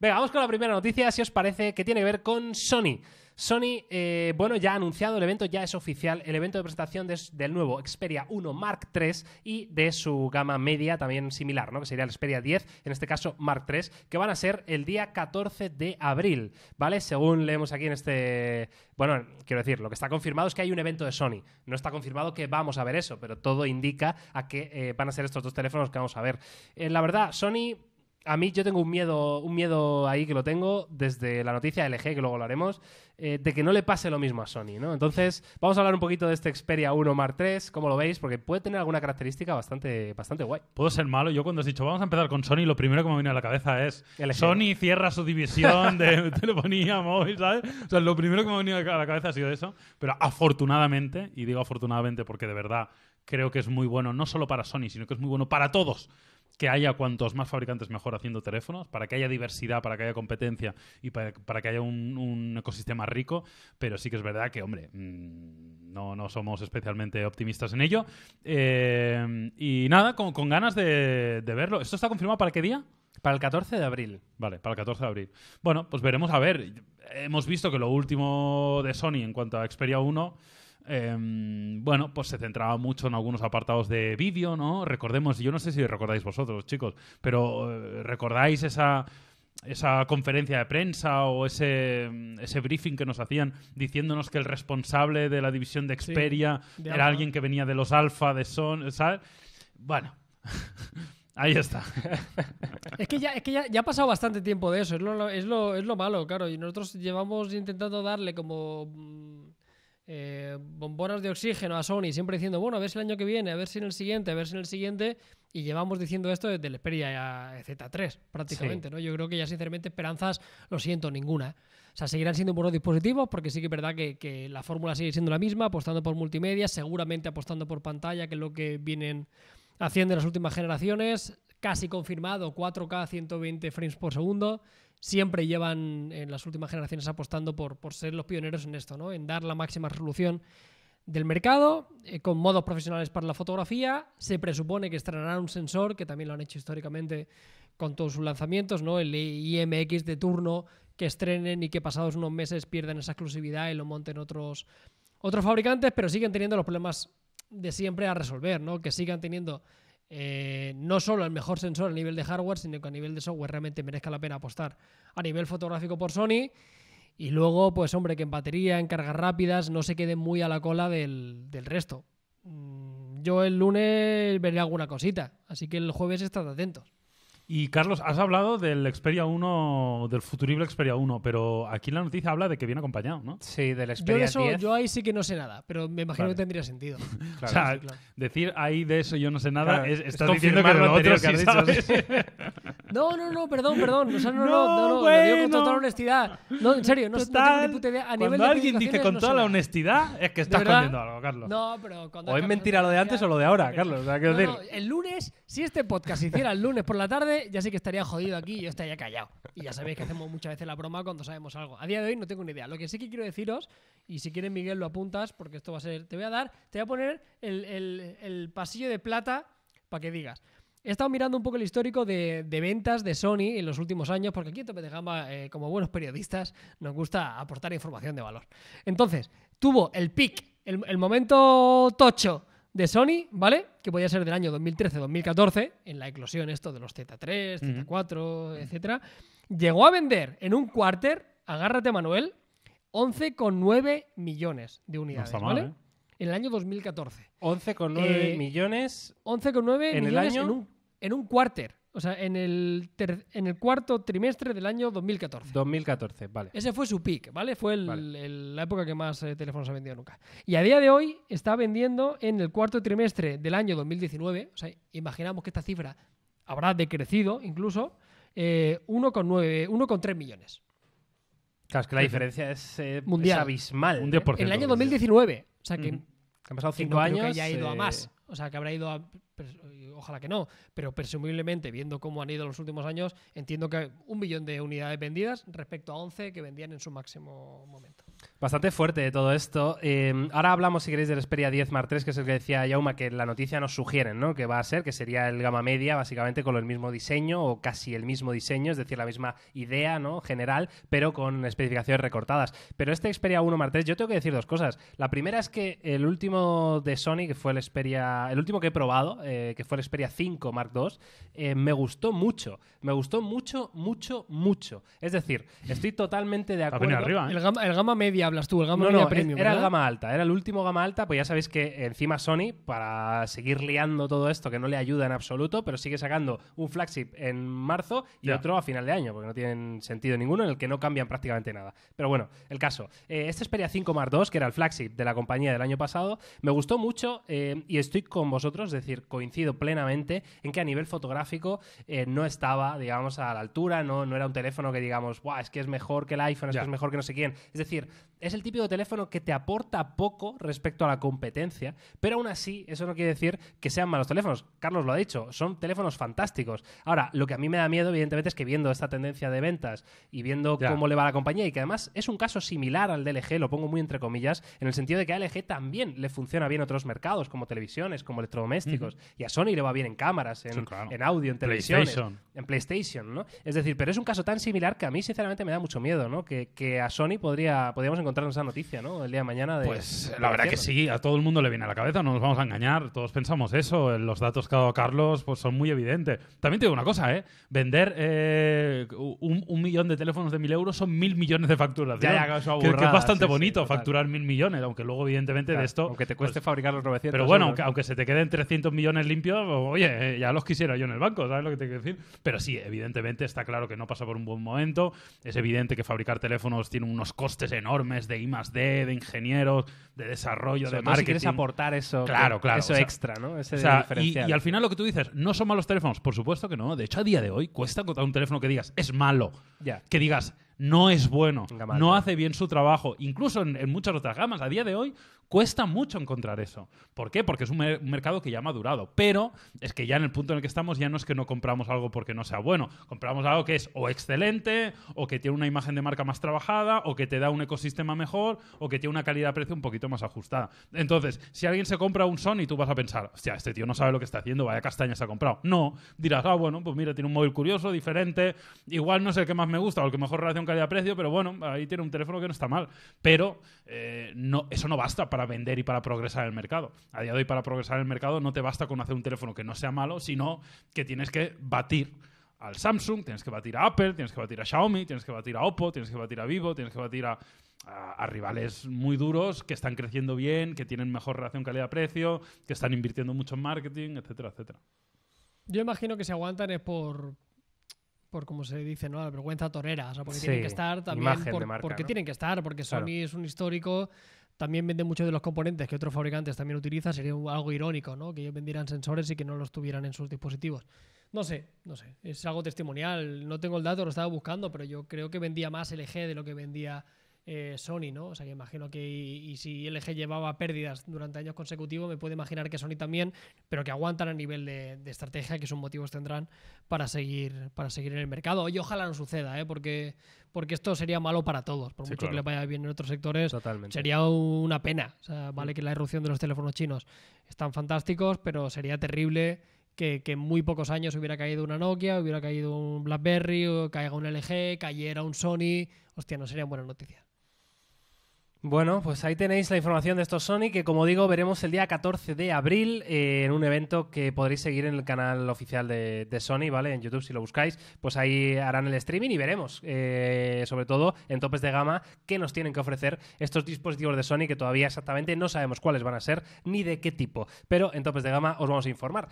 Venga, vamos con la primera noticia, si os parece, que tiene que ver con Sony. Sony, eh, bueno, ya ha anunciado el evento, ya es oficial, el evento de presentación del nuevo Xperia 1 Mark III y de su gama media también similar, ¿no? Que sería el Xperia 10, en este caso Mark III, que van a ser el día 14 de abril, ¿vale? Según leemos aquí en este... Bueno, quiero decir, lo que está confirmado es que hay un evento de Sony. No está confirmado que vamos a ver eso, pero todo indica a que eh, van a ser estos dos teléfonos que vamos a ver. Eh, la verdad, Sony a mí yo tengo un miedo, un miedo ahí que lo tengo desde la noticia LG, que luego lo haremos, eh, de que no le pase lo mismo a Sony, ¿no? Entonces, vamos a hablar un poquito de este Xperia 1 Mar 3, cómo lo veis, porque puede tener alguna característica bastante, bastante guay. Puedo ser malo, yo cuando has dicho vamos a empezar con Sony, lo primero que me viene a la cabeza es Sony cierra su división de telefonía móvil, ¿sabes? O sea, lo primero que me ha venido a la cabeza ha sido eso, pero afortunadamente, y digo afortunadamente porque de verdad creo que es muy bueno, no solo para Sony, sino que es muy bueno para todos que haya cuantos más fabricantes mejor haciendo teléfonos, para que haya diversidad, para que haya competencia y para, que haya un, ecosistema rico, pero sí que es verdad que, hombre, mm, no, no somos especialmente optimistas en ello. Eh, y nada, con, con ganas de, de verlo. ¿Esto está confirmado para qué día? Para el 14 de abril. Vale, para el 14 de abril. Bueno, pues veremos a ver. Hemos visto que lo último de Sony en cuanto a Xperia 1 Em, bueno, pues se centraba mucho en algunos apartados de vídeo, ¿no? Recordemos, yo no sé si recordáis vosotros, chicos, pero eh, recordáis esa esa conferencia de prensa o ese, ese, briefing que nos hacían diciéndonos que el responsable de la división de Xperia era alguien que venía de los Alfa, de Son, Bueno, Ahí está. es que, ya, ha pasado bastante tiempo de eso, es lo, es lo malo, claro. Y nosotros llevamos intentando darle como mm, eh, bombonas de oxígeno a Sony, siempre diciendo, bueno, a ver si el año que viene, a ver si en el siguiente, a ver si en el siguiente, y llevamos diciendo esto desde el Xperia Z3 prácticamente, ¿no? Yo creo que ya sinceramente esperanzas, lo siento, ninguna. O sea, seguirán siendo buenos dispositivos porque sí que es verdad que, que la fórmula sigue siendo la misma, apostando por multimedia, seguramente apostando por pantalla, que es lo que vienen haciendo en las últimas generaciones, casi confirmado, 4K 120 frames por segundo. Siempre llevan en las últimas generaciones apostando por, por ser los pioneros en esto, ¿no? en dar la máxima resolución del mercado, eh, con modos profesionales para la fotografía. Se presupone que estrenarán un sensor, que también lo han hecho históricamente con todos sus lanzamientos, ¿no? el IMX de turno, que estrenen y que pasados unos meses pierden esa exclusividad y lo monten otros, otros fabricantes, pero siguen teniendo los problemas de siempre a resolver, ¿no? que sigan teniendo eh, no solo el mejor sensor a nivel de hardware, sino que a nivel de software realmente merezca la pena apostar a nivel fotográfico por Sony. Y luego, pues hombre, que en batería, en cargas rápidas, no se quede muy a la cola del, del resto. Mm, yo el lunes veré alguna cosita, así que el jueves estad atentos. Y Carlos, has hablado del Xperia 1, del futurible Xperia 1, pero aquí la noticia habla de que viene acompañado, ¿no? Sí, del Xperia yo Yo ahí sí que no sé nada, pero me imagino que tendría sentido. o sea, decir ahí de eso yo no sé nada, es, estás diciendo que lo otro que has dicho. No, no, no, perdón, perdón. no, no, no, no, bueno. lo digo honestidad. No, en serio, no, Total, tengo ni puta idea. cuando alguien dice con toda la honestidad, es que está escondiendo algo, Carlos. No, pero cuando. O es mentira lo de antes o lo de ahora, Carlos. O sea, quiero decir. el lunes, si este podcast se hiciera el lunes por la tarde, ya sé que estaría jodido aquí y yo estaría callado. Y ya sabéis que hacemos muchas veces la broma cuando sabemos algo. A día de hoy no tengo ni idea. Lo que sí que quiero deciros, y si quieres, Miguel, lo apuntas, porque esto va a ser. Te voy a dar, te voy a poner el, el, el pasillo de plata para que digas. He estado mirando un poco el histórico de, ventas de Sony en los últimos años, porque aquí en Tope de Gama, eh, como buenos periodistas, nos gusta aportar información de valor. Entonces, tuvo el pic, el, momento tocho de Sony, ¿vale? Que podía ser del año 2013-2014, en la eclosión esto de los Z3, Z4, etc. etcétera. Llegó a vender en un cuarter, agárrate Manuel, 11,9 millones de unidades, ¿vale? ¿eh? En el año 2014. 11,9 eh, millones. 11,9 millones el año? en un cuarter, o sea, en el, en el cuarto trimestre del año 2014. 2014, vale. Ese fue su peak, ¿vale? Fue la época que más eh, teléfonos ha vendido nunca. Y a día de hoy está vendiendo en el cuarto trimestre del año 2019, o sea, imaginamos que esta cifra habrá decrecido incluso, 1,3 eh, millones. Claro, es que la diferencia eh, es, mundial. abismal. En el año 2019, o sea que... ha Han pasado cinco años. Creo que haya ido a más. O sea, que habrá ido a ojalá que no, pero presumiblemente, viendo cómo han ido los últimos años, entiendo que un millón de unidades vendidas respecto a 11 que vendían en su máximo momento. Bastante fuerte todo esto. Eh, ahora hablamos, si queréis, del Xperia 10 Mar 3, que es el que decía Yauma, que la noticia nos sugieren, ¿no? Que va a ser, que sería el gama media, básicamente con el mismo diseño o casi el mismo diseño, es decir, la misma idea, ¿no? General, pero con especificaciones recortadas. Pero este Xperia 1 Mar 3, yo tengo que decir dos cosas. La primera es que el último de Sony, que fue el Xperia, el último que he probado, eh, que fue el Xperia 5 Mark II, eh, me gustó mucho. Me gustó mucho, mucho, mucho. Es decir, estoy totalmente de acuerdo. ¿eh? el, gama, media hablas tú, el gama premium, Era el gama alta, era el último gama alta, pues ya sabéis que encima Sony, para seguir liando todo esto, que no le ayuda en absoluto, pero sigue sacando un flagship en marzo y otro a final de año, porque no tienen sentido ninguno, en el que no cambian prácticamente nada. Pero bueno, el caso. este Xperia 5 Mark II, que era el flagship de la compañía del año pasado, me gustó mucho y estoy con vosotros, es decir, con coincido plenamente en que a nivel fotográfico eh, no estaba, digamos, a la altura, no, no era un teléfono que digamos, Buah, es que es mejor que el iPhone, es que es mejor que no sé quién. Es decir, es el típico teléfono que te aporta poco respecto a la competencia, pero aún así eso no quiere decir que sean malos teléfonos. Carlos lo ha dicho, son teléfonos fantásticos. Ahora, lo que a mí me da miedo, evidentemente, es que viendo esta tendencia de ventas y viendo cómo le va la compañía, y que además es un caso similar al de LG, lo pongo muy entre comillas, en el sentido de que a LG también le funciona bien otros mercados, como televisiones, como electrodomésticos. Y a Sony le va bien en cámaras, en, audio, en televisión, en PlayStation, ¿no? Es decir, pero es un caso tan similar que a mí, sinceramente, me da mucho miedo, ¿no? Que, a Sony podría, podríamos encontrarnos esa noticia, ¿no? El día de mañana. De, pues la verdad que sí, a todo el mundo le viene a la cabeza, no nos vamos a engañar, todos pensamos eso, los datos que ha dado Carlos pues, son muy evidentes. También te digo una cosa, ¿eh? Vender eh, un, millón de teléfonos de mil euros son mil millones de facturas. Ya, que, es bastante bonito facturar mil millones, aunque luego, evidentemente, de esto. Aunque te cueste pues, fabricar los 900. Pero bueno, aunque se te queden 300 millones limpios, pues, oye, eh, ya los quisiera yo en el banco, ¿sabes lo que te quiero decir? Pero sí, evidentemente está claro que no pasa por un buen momento, es evidente que fabricar teléfonos tiene unos costes enormes de I D, de ingenieros, de desarrollo, de marketing. Si quieres aportar eso, claro, claro, eso extra, ¿no? Ese diferencial. Y, al final lo que tú dices, ¿no son malos teléfonos? Por supuesto que no. De hecho, a día de hoy cuesta contar un teléfono que digas, es malo. Que digas, no es bueno, no hace bien su trabajo. Incluso en, muchas otras gamas, a día de hoy, Cuesta mucho encontrar eso. ¿Por qué? Porque es un, mercado que ya ha madurado. Pero es que ya en el punto en el que estamos ya no es que no compramos algo porque no sea bueno. Compramos algo que es o excelente, o que tiene una imagen de marca más trabajada, o que te da un ecosistema mejor, o que tiene una calidad-precio un poquito más ajustada. Entonces, si alguien se compra un Sony, tú vas a pensar, hostia, este tío no sabe lo que está haciendo, vaya castaña se ha comprado. No, dirás, ah, bueno, pues mira, tiene un móvil curioso, diferente, igual no es el que más me gusta o el que mejor relación calidad-precio, pero bueno, ahí tiene un teléfono que no está mal. Pero eh, no, eso no basta para para vender y para progresar en el mercado. A día de hoy, para progresar en el mercado, no te basta con hacer un teléfono que no sea malo, sino que tienes que batir al Samsung, tienes que batir a Apple, tienes que batir a Xiaomi, tienes que batir a Oppo, tienes que batir a Vivo, tienes que batir a, rivales muy duros que están creciendo bien, que tienen mejor relación calidad-precio, que están invirtiendo mucho en marketing, etcétera, etcétera. Yo imagino que se aguantan es por, por como se dice, ¿no? La vergüenza torera. porque tienen que estar también. porque tienen que estar, porque Sony es un histórico. También venden muchos de los componentes que otros fabricantes también utilizan. Sería algo irónico, ¿no? Que ellos vendieran sensores y que no los tuvieran en sus dispositivos. No sé, no sé. Es algo testimonial. No tengo el dato, lo estaba buscando, pero yo creo que vendía más LG de lo que vendía eh, Sony, ¿no? O sea que imagino que y, si LG llevaba pérdidas durante años consecutivos, me puedo imaginar que Sony también, pero que aguantan a nivel de, estrategia, que sus motivos tendrán para seguir, para seguir en el mercado. Y ojalá no suceda, ¿eh? Porque, porque esto sería malo para todos. Por mucho que le vaya bien en otros sectores, sería una pena. O sea, mm. vale que la erupción de los teléfonos chinos están fantásticos, pero sería terrible que, en muy pocos años hubiera caído una Nokia, hubiera caído un BlackBerry, o caiga un LG, cayera un Sony. Hostia, no sería buena noticia. Bueno, pues ahí tenéis la información de estos Sony que como digo veremos el día 14 de abril eh, en un evento que podréis seguir en el canal oficial de, Sony, ¿vale? En YouTube si lo buscáis, pues ahí harán el streaming y veremos, eh, sobre todo en topes de gama, qué nos tienen que ofrecer estos dispositivos de Sony que todavía exactamente no sabemos cuáles van a ser ni de qué tipo, pero en topes de gama os vamos a informar.